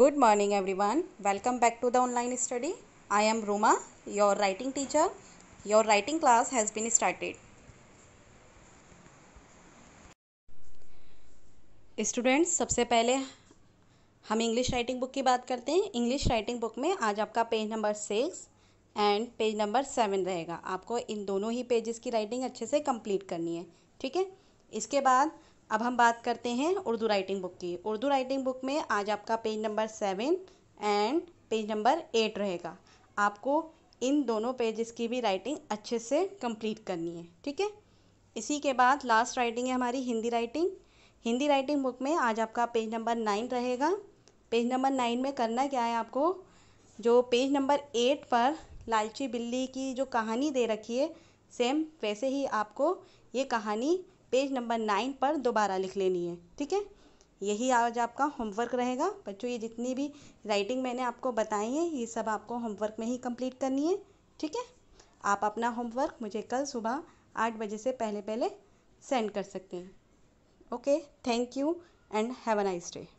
Good morning everyone. Welcome back to the online study. I am Ruma, your writing teacher. Your writing class has been started. Students सबसे पहले हम English writing book की बात करते हैं English writing book में आज आपका page number six and page number seven रहेगा आपको इन दोनों ही पेजेस की राइटिंग अच्छे से कंप्लीट करनी है ठीक है इसके बाद अब हम बात करते हैं उर्दू राइटिंग बुक की उर्दू राइटिंग बुक में आज आपका page number seven and page number eight रहेगा आपको इन दोनों पेजेस की भी राइटिंग अच्छे से कंप्लीट करनी है ठीक है इसी के बाद लास्ट राइटिंग है हमारी Hindi writing Hindi writing book में आज आपका पेज नंबर नाइन रहेगा पेज नंबर नाइन में करना क्या है आपको जो पेज नंबर एट पर लालची बिल्ली की जो कहानी दे रखी है सेम वैसे ही आपको ये कहानी पेज नंबर नाइन पर दोबारा लिख लेनी है ठीक है यही आज आपका होमवर्क रहेगा बच्चों ये जितनी भी राइटिंग मैंने आपको बताई है ये सब आपको होमवर्क में ही कंप्लीट करनी है ठीक है आप अपना होमवर्क मुझे कल सुबह आठ बजे से पहले पहले सेंड कर सकते हैं okay thank you and have a nice day